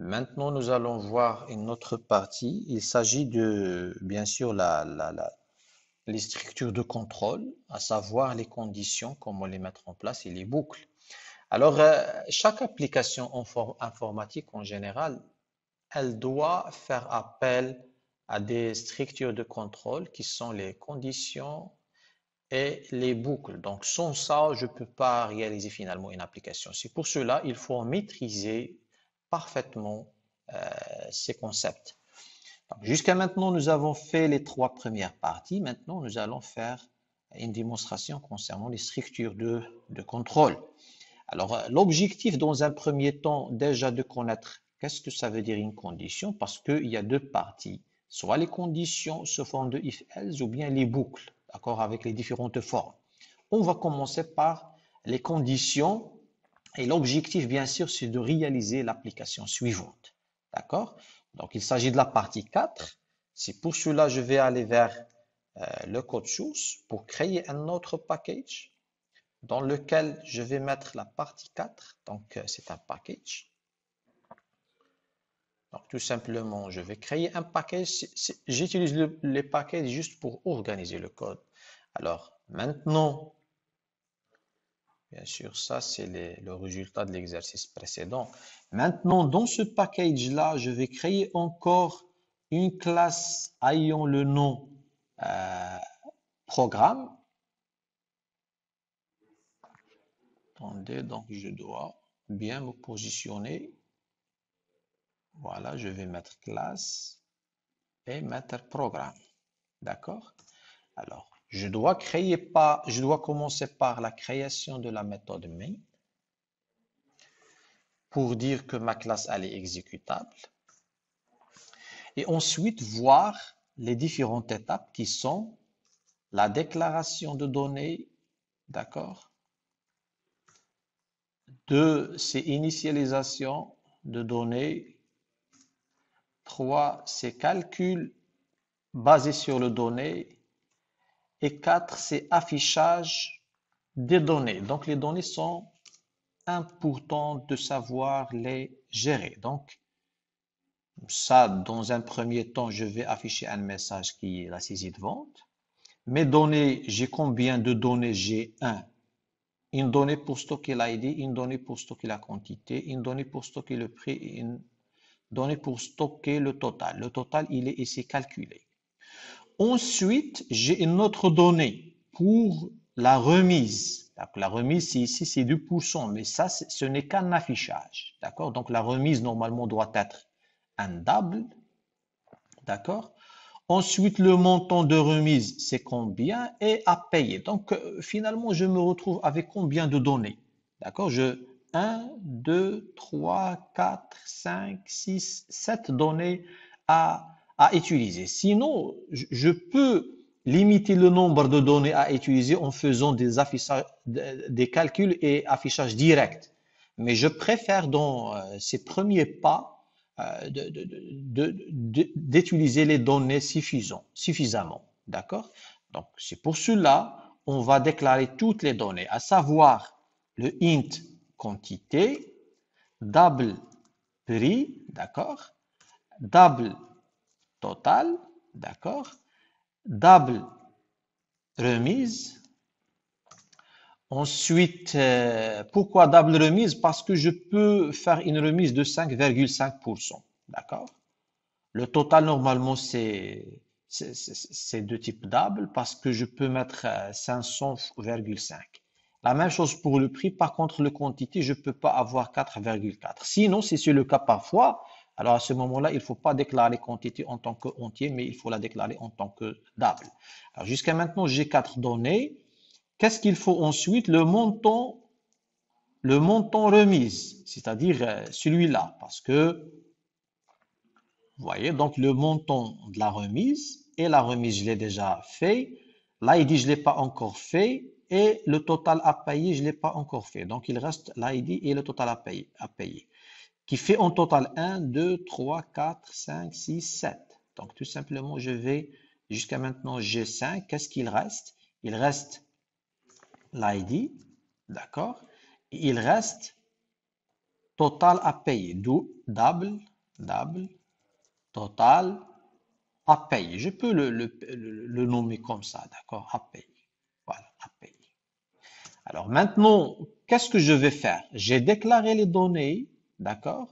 Maintenant, nous allons voir une autre partie. Il s'agit de, bien sûr, la, les structures de contrôle, à savoir les conditions, comment les mettre en place et les boucles. Alors, euh, chaque application informatique en général, elle doit faire appel à des structures de contrôle qui sont les conditions et les boucles. Donc, sans ça, je ne peux pas réaliser finalement une application. C'est pour cela il faut maîtriser parfaitement euh, ces concepts. Jusqu'à maintenant, nous avons fait les trois premières parties. Maintenant, nous allons faire une démonstration concernant les structures de, de contrôle. Alors, euh, l'objectif, dans un premier temps, déjà de connaître qu'est-ce que ça veut dire une condition, parce qu'il y a deux parties. Soit les conditions se forment de if-else ou bien les boucles, d'accord, avec les différentes formes. On va commencer par les conditions et l'objectif, bien sûr, c'est de réaliser l'application suivante. D'accord Donc, il s'agit de la partie 4. C'est pour cela je vais aller vers euh, le code source pour créer un autre package dans lequel je vais mettre la partie 4. Donc, euh, c'est un package. Donc, tout simplement, je vais créer un package. J'utilise le, les packages juste pour organiser le code. Alors, maintenant, Bien sûr, ça, c'est le résultat de l'exercice précédent. Maintenant, dans ce package-là, je vais créer encore une classe ayant le nom euh, programme. Attendez, donc je dois bien me positionner. Voilà, je vais mettre classe et mettre programme. D'accord Alors, je dois créer pas, je dois commencer par la création de la méthode main pour dire que ma classe est exécutable. Et ensuite voir les différentes étapes qui sont la déclaration de données, d'accord, deux, c'est initialisation de données. Trois, c'est calcul basé sur le données. Et 4, c'est affichage des données. Donc, les données sont importantes de savoir les gérer. Donc, ça, dans un premier temps, je vais afficher un message qui est la saisie de vente. Mes données, j'ai combien de données J'ai un. Une donnée pour stocker l'ID, une donnée pour stocker la quantité, une donnée pour stocker le prix, une donnée pour stocker le total. Le total, il est ici calculé ensuite, j'ai une autre donnée pour la remise. la remise, ici, c'est 2%, mais ça, ce n'est qu'un affichage. D'accord Donc, la remise, normalement, doit être un double. D'accord Ensuite, le montant de remise, c'est combien Et à payer. Donc, euh, finalement, je me retrouve avec combien de données D'accord Je 1, 2, 3, 4, 5, 6, 7 données à à utiliser. Sinon, je peux limiter le nombre de données à utiliser en faisant des, affichages, des calculs et affichages directs. Mais je préfère dans euh, ces premiers pas euh, d'utiliser les données suffisamment. D'accord Donc, c'est pour cela, on va déclarer toutes les données, à savoir le int quantité, double prix, d'accord Double total, d'accord Double remise. Ensuite, euh, pourquoi double remise Parce que je peux faire une remise de 5,5%, d'accord Le total, normalement, c'est c'est de type double parce que je peux mettre 500,5. Euh, La même chose pour le prix. Par contre, le quantité, je ne peux pas avoir 4,4. Sinon, si c'est le cas parfois, alors à ce moment-là, il ne faut pas déclarer quantité en tant que entier, mais il faut la déclarer en tant que double. Alors jusqu'à maintenant, j'ai quatre données. Qu'est-ce qu'il faut ensuite Le montant, le montant remise, c'est-à-dire euh, celui-là, parce que vous voyez, donc le montant de la remise, et la remise, je l'ai déjà fait. L'ID, je ne l'ai pas encore fait. Et le total à payer, je ne l'ai pas encore fait. Donc, il reste l'ID et le total à payer. À payer qui fait en total 1, 2, 3, 4, 5, 6, 7. Donc tout simplement, je vais jusqu'à maintenant G5. Qu'est-ce qu'il reste Il reste l'ID, d'accord Il reste total à payer, d'où double, double, total à payer. Je peux le, le nommer comme ça, d'accord À payer. Voilà, à payer. Alors maintenant, qu'est-ce que je vais faire J'ai déclaré les données D'accord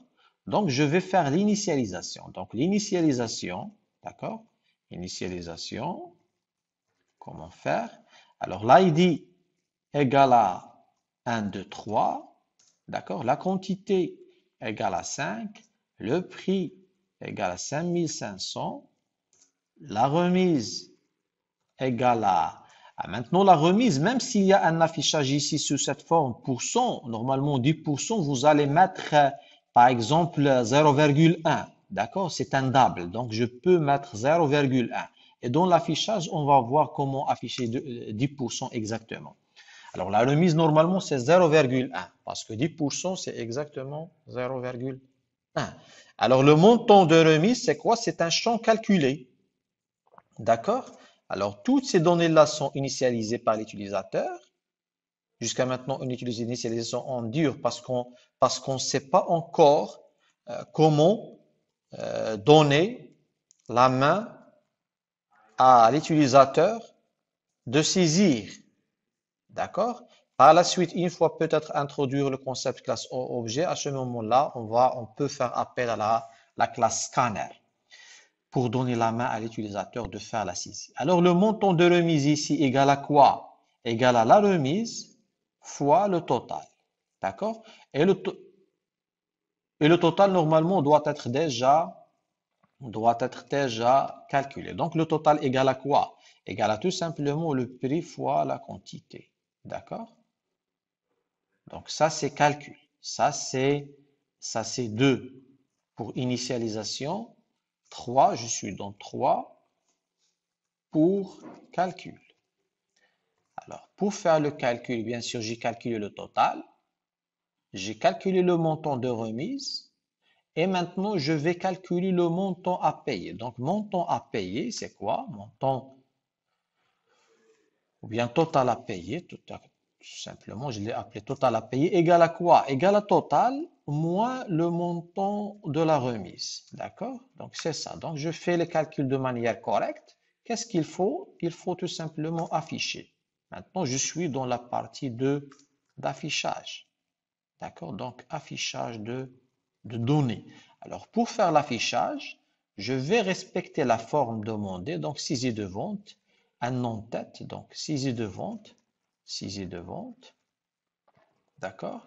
Donc, je vais faire l'initialisation. Donc, l'initialisation, d'accord Initialisation, comment faire Alors, l'ID égale à 1, 2, 3, d'accord La quantité égale à 5, le prix égale à 5500, la remise égale à maintenant, la remise, même s'il y a un affichage ici sous cette forme 100, normalement 10%, vous allez mettre par exemple 0,1. D'accord C'est un double. Donc, je peux mettre 0,1. Et dans l'affichage, on va voir comment afficher 10% euh, exactement. Alors, la remise, normalement, c'est 0,1. Parce que 10%, c'est exactement 0,1. Alors, le montant de remise, c'est quoi C'est un champ calculé. D'accord alors, toutes ces données-là sont initialisées par l'utilisateur. Jusqu'à maintenant, une l'initialisation en dur parce qu'on ne sait pas encore euh, comment euh, donner la main à l'utilisateur de saisir. D'accord Par la suite, une fois peut-être introduire le concept classe objet, à ce moment-là, on va on peut faire appel à la classe scanner pour donner la main à l'utilisateur de faire la saisie. Alors le montant de remise ici égale à quoi Égale à la remise fois le total. D'accord et le, le total normalement doit être déjà doit être déjà calculé. Donc le total égale à quoi Égale à tout simplement le prix fois la quantité. D'accord Donc ça c'est calcul. Ça c'est ça c'est 2 pour initialisation 3, je suis dans 3 pour calcul. Alors, pour faire le calcul, bien sûr, j'ai calculé le total, j'ai calculé le montant de remise, et maintenant, je vais calculer le montant à payer. Donc, montant à payer, c'est quoi Montant, ou bien total à payer, tout à Simplement, je l'ai appelé total à payer égal à quoi Égal à total moins le montant de la remise. D'accord Donc, c'est ça. Donc, je fais les calculs de manière correcte. Qu'est-ce qu'il faut Il faut tout simplement afficher. Maintenant, je suis dans la partie de d'affichage. D'accord Donc, affichage de, données. Alors, pour faire l'affichage, je vais respecter la forme demandée. Donc, saisie de vente, un nom tête donc saisie de vente, 6 de vente. D'accord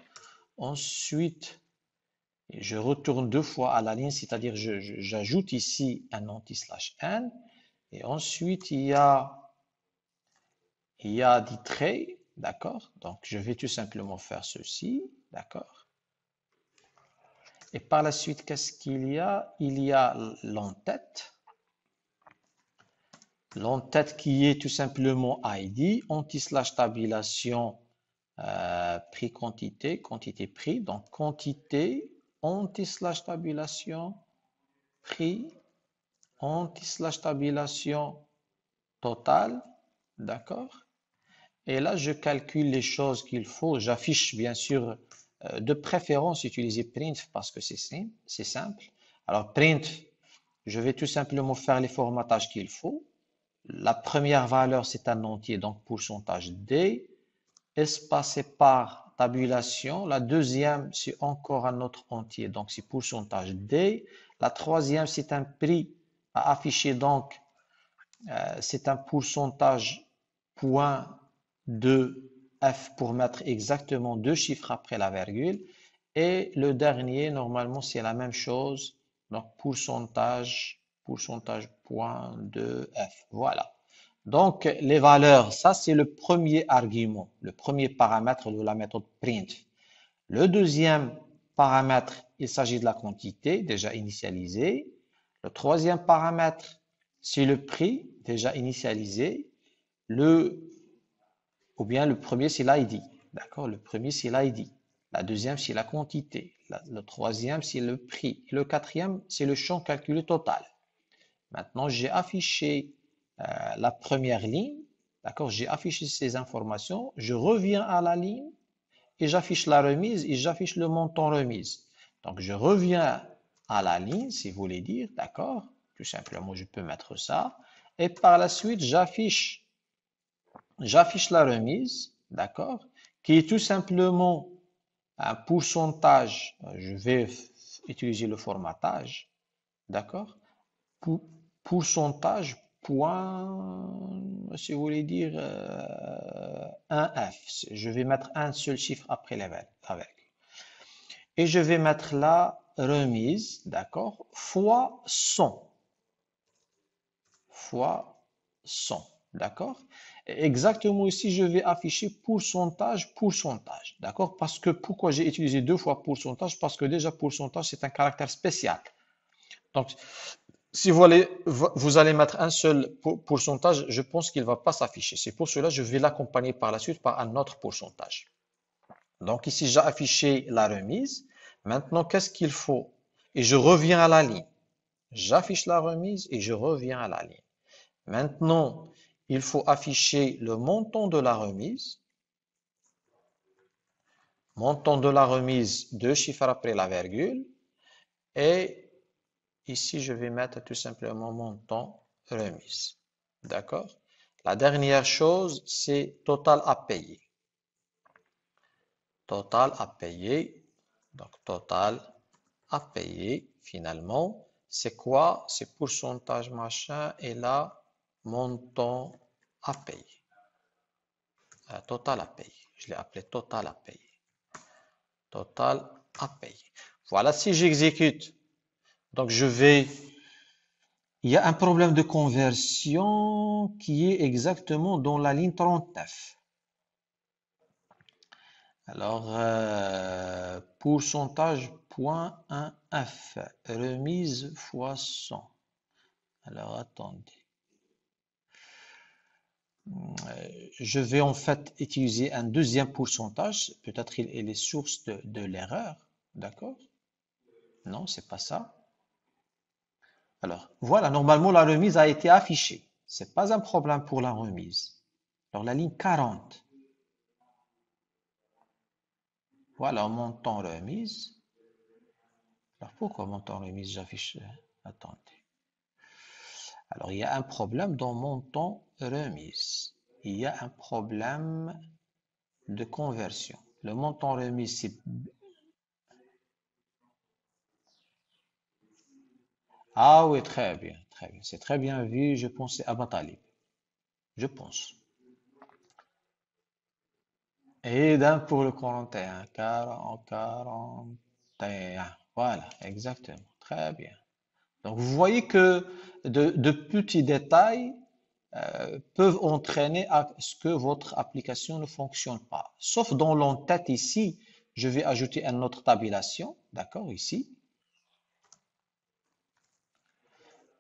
Ensuite, je retourne deux fois à la ligne, c'est-à-dire j'ajoute ici un anti-slash n. Et ensuite, il y a, il y a des traits. D'accord Donc, je vais tout simplement faire ceci. D'accord Et par la suite, qu'est-ce qu'il y a Il y a l'entête l'entête qui est tout simplement ID, anti-slash tabulation euh, prix-quantité, quantité-prix. Donc, quantité, anti-slash tabulation, prix, anti-slash tabulation total D'accord Et là, je calcule les choses qu'il faut. J'affiche, bien sûr, euh, de préférence, utiliser print parce que c'est simple, simple. Alors, print, je vais tout simplement faire les formatages qu'il faut. La première valeur, c'est un entier, donc pourcentage D, espacé par tabulation. La deuxième, c'est encore un autre entier, donc c'est pourcentage D. La troisième, c'est un prix à afficher, donc euh, c'est un pourcentage point de F pour mettre exactement deux chiffres après la virgule. Et le dernier, normalement, c'est la même chose, donc pourcentage pourcentage point de F. Voilà. Donc, les valeurs, ça c'est le premier argument, le premier paramètre de la méthode print. Le deuxième paramètre, il s'agit de la quantité déjà initialisée. Le troisième paramètre, c'est le prix déjà initialisé. Le, ou bien le premier, c'est l'ID. D'accord Le premier, c'est l'ID. La deuxième, c'est la quantité. le troisième, c'est le prix. le quatrième, c'est le champ calculé total. Maintenant, j'ai affiché euh, la première ligne, d'accord J'ai affiché ces informations, je reviens à la ligne et j'affiche la remise et j'affiche le montant remise. Donc, je reviens à la ligne, si vous voulez dire, d'accord Tout simplement, je peux mettre ça. Et par la suite, j'affiche j'affiche la remise, d'accord Qui est tout simplement un pourcentage, euh, je vais utiliser le formatage, d'accord pourcentage point, si vous voulez dire, euh, un 1F. Je vais mettre un seul chiffre après les avec. Et je vais mettre la remise, d'accord, fois 100. Fois 100, d'accord Exactement ici, je vais afficher pourcentage, pourcentage, d'accord Parce que pourquoi j'ai utilisé deux fois pourcentage Parce que déjà, pourcentage, c'est un caractère spécial. Donc, si vous allez, vous allez mettre un seul pourcentage, je pense qu'il ne va pas s'afficher. C'est pour cela que je vais l'accompagner par la suite par un autre pourcentage. Donc ici, j'ai affiché la remise. Maintenant, qu'est-ce qu'il faut Et je reviens à la ligne. J'affiche la remise et je reviens à la ligne. Maintenant, il faut afficher le montant de la remise. Montant de la remise, deux chiffres après la virgule. Et Ici, je vais mettre tout simplement mon temps remise. D'accord La dernière chose, c'est total à payer. Total à payer. Donc, total à payer, finalement. C'est quoi C'est pourcentage machin et là, montant à payer. Euh, total à payer. Je l'ai appelé total à payer. Total à payer. Voilà, si j'exécute donc je vais... Il y a un problème de conversion qui est exactement dans la ligne 39. Alors, euh, pourcentage point 1F, remise fois 100. Alors, attendez. Euh, je vais en fait utiliser un deuxième pourcentage. Peut-être il est source sources de l'erreur. D'accord Non, c'est pas ça. Alors, voilà, normalement, la remise a été affichée. Ce n'est pas un problème pour la remise. Alors, la ligne 40. Voilà, montant remise. Alors, pourquoi montant remise J'affiche. Euh, attendez. Alors, il y a un problème dans montant remise. Il y a un problème de conversion. Le montant remise, c'est Ah oui, très bien, très bien. C'est très bien vu, je pense, c'est Abba Je pense. Et d'un pour le 41, 40, 41. Voilà, exactement. Très bien. Donc vous voyez que de, petits détails euh, peuvent entraîner à ce que votre application ne fonctionne pas. Sauf dans l'entête ici, je vais ajouter une autre tabulation, d'accord, ici.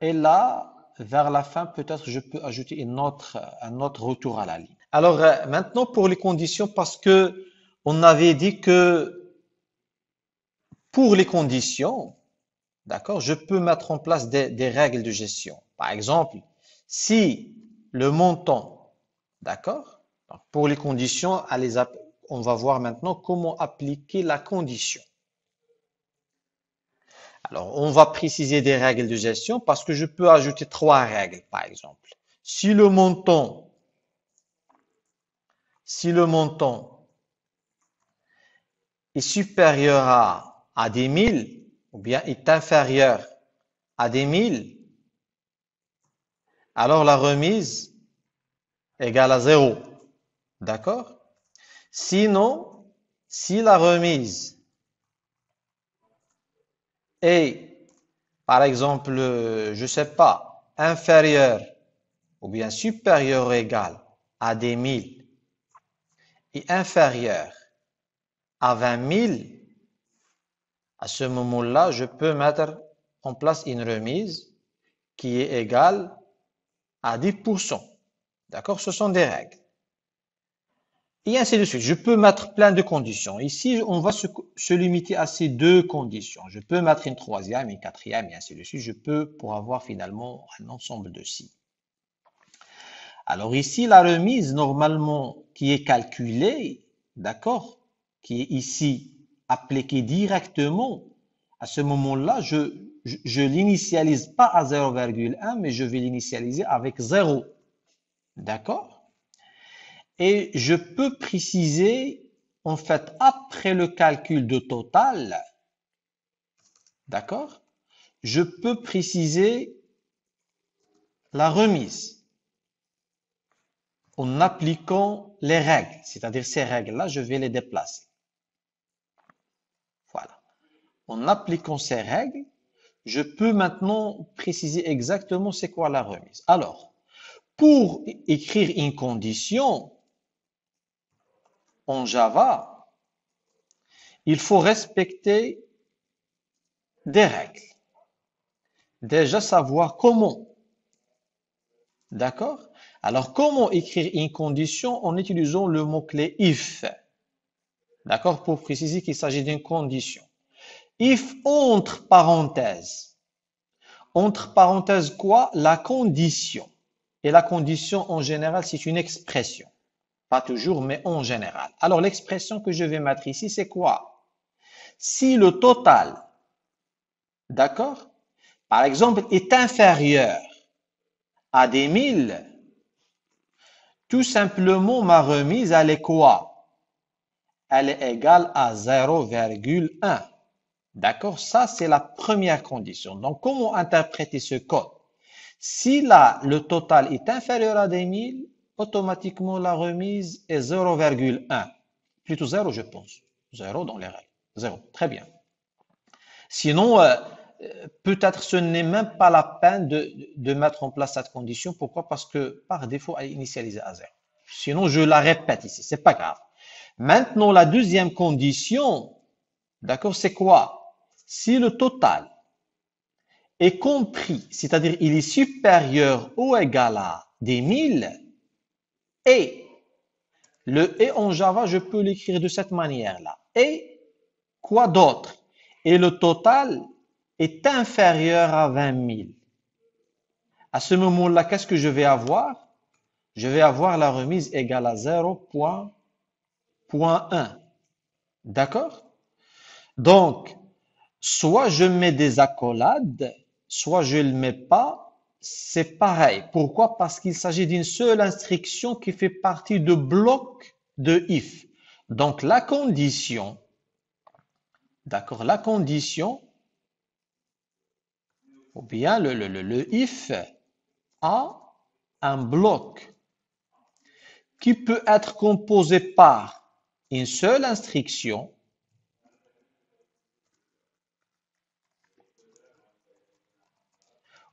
Et là, vers la fin, peut-être je peux ajouter autre, un autre retour à la ligne. Alors euh, maintenant pour les conditions, parce que on avait dit que pour les conditions, d'accord, je peux mettre en place des, règles de gestion. Par exemple, si le montant, d'accord, pour les conditions, on va voir maintenant comment appliquer la condition. Alors, on va préciser des règles de gestion parce que je peux ajouter trois règles, par exemple. Si le montant, si le montant est supérieur à, à 10 000 ou bien est inférieur à 10 000, alors la remise égale à zéro. D'accord Sinon, si la remise et par exemple, je ne sais pas, inférieur ou bien supérieur ou égal à des 000 et inférieur à 20 000, à ce moment-là, je peux mettre en place une remise qui est égale à 10%. D'accord Ce sont des règles et ainsi de suite. Je peux mettre plein de conditions. Ici, on va se, limiter à ces deux conditions. Je peux mettre une troisième, une quatrième, et ainsi de suite. Je peux pour avoir finalement un ensemble de si. Alors ici, la remise, normalement, qui est calculée, d'accord, qui est ici appliquée directement, à ce moment-là, je je l'initialise pas à 0,1, mais je vais l'initialiser avec 0. D'accord et je peux préciser, en fait, après le calcul de total, d'accord Je peux préciser la remise en appliquant les règles, c'est-à-dire ces règles-là, je vais les déplacer. Voilà. En appliquant ces règles, je peux maintenant préciser exactement c'est quoi la remise. Alors, pour écrire une condition, en Java, il faut respecter des règles. Déjà savoir comment. D'accord Alors, comment écrire une condition en utilisant le mot-clé if D'accord Pour préciser qu'il s'agit d'une condition. If entre parenthèses. Entre parenthèses quoi La condition. Et la condition en général, c'est une expression. Pas toujours, mais en général. Alors, l'expression que je vais mettre ici, c'est quoi Si le total, d'accord, par exemple, est inférieur à des 1000, tout simplement, ma remise, elle est quoi Elle est égale à 0,1. D'accord Ça, c'est la première condition. Donc, comment interpréter ce code Si là, le total est inférieur à des 1000, automatiquement la remise est 0,1. Plutôt 0, je pense. 0 dans les règles. 0. Très bien. Sinon, euh, peut-être ce n'est même pas la peine de, de, mettre en place cette condition. Pourquoi Parce que par défaut, elle est initialisée à 0. Sinon, je la répète ici. C'est pas grave. Maintenant, la deuxième condition, d'accord, c'est quoi Si le total est compris, c'est-à-dire il est supérieur ou égal à des 1000, et, le et en Java, je peux l'écrire de cette manière-là. Et, quoi d'autre Et le total est inférieur à 20 000. À ce moment-là, qu'est-ce que je vais avoir Je vais avoir la remise égale à 0.1. D'accord Donc, soit je mets des accolades, soit je ne le mets pas, c'est pareil. Pourquoi Parce qu'il s'agit d'une seule instruction qui fait partie de bloc de if. Donc la condition, d'accord, la condition, ou bien le, le, if a un bloc qui peut être composé par une seule instruction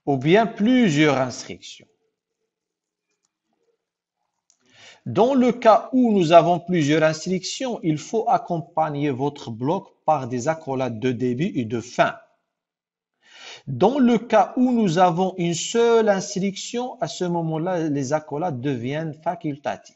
ou bien plusieurs instructions. Dans le cas où nous avons plusieurs instructions, il faut accompagner votre bloc par des accolades de début et de fin. Dans le cas où nous avons une seule instruction, à ce moment-là, les accolades deviennent facultatives.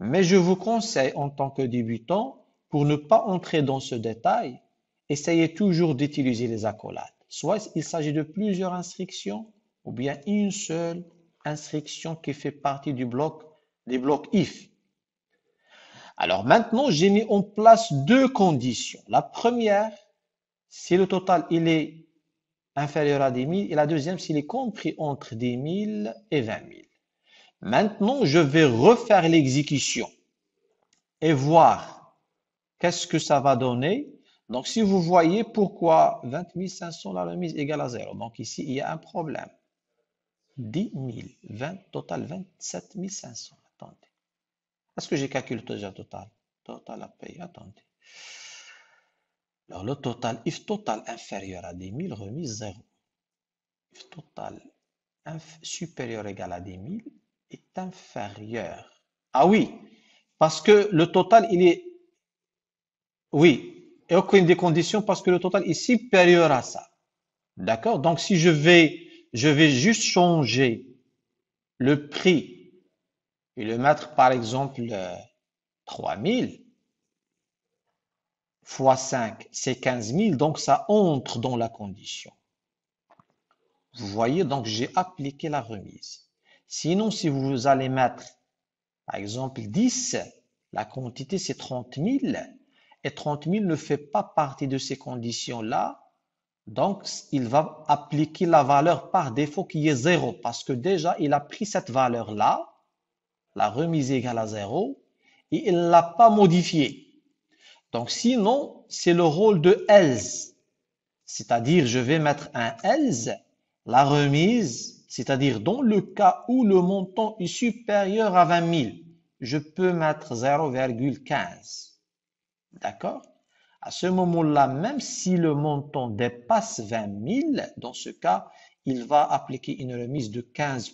Mais je vous conseille, en tant que débutant, pour ne pas entrer dans ce détail, essayez toujours d'utiliser les accolades. Soit il s'agit de plusieurs instructions ou bien une seule instruction qui fait partie du bloc, des blocs if. Alors maintenant, j'ai mis en place deux conditions. La première, si le total il est inférieur à 10 000 et la deuxième, s'il est compris entre 10 000 et 20 000. Maintenant, je vais refaire l'exécution et voir qu'est-ce que ça va donner donc, si vous voyez pourquoi 20 500, la remise égale à 0. Donc, ici, il y a un problème. 10 000, 20, total 27 500. Attendez. Est-ce que j'ai calculé déjà total Total à payer, attendez. Alors, le total, if total inférieur à 10 000, remise 0. If total supérieur égal à 10 000 est inférieur. Ah oui, parce que le total, il est... Oui, et aucune des conditions parce que le total est supérieur à ça. D'accord Donc, si je vais, je vais juste changer le prix et le mettre, par exemple, 3000 euh, fois 5, c'est 15 000. Donc, ça entre dans la condition. Vous voyez, donc, j'ai appliqué la remise. Sinon, si vous allez mettre, par exemple, 10, la quantité, c'est 30 000 et 30 000 ne fait pas partie de ces conditions-là, donc il va appliquer la valeur par défaut qui est 0 parce que déjà il a pris cette valeur-là, la remise égale à 0, et il ne l'a pas modifiée. Donc sinon, c'est le rôle de else, c'est-à-dire je vais mettre un else, la remise, c'est-à-dire dans le cas où le montant est supérieur à 20 000, je peux mettre 0,15. D'accord À ce moment-là, même si le montant dépasse 20 000, dans ce cas, il va appliquer une remise de 15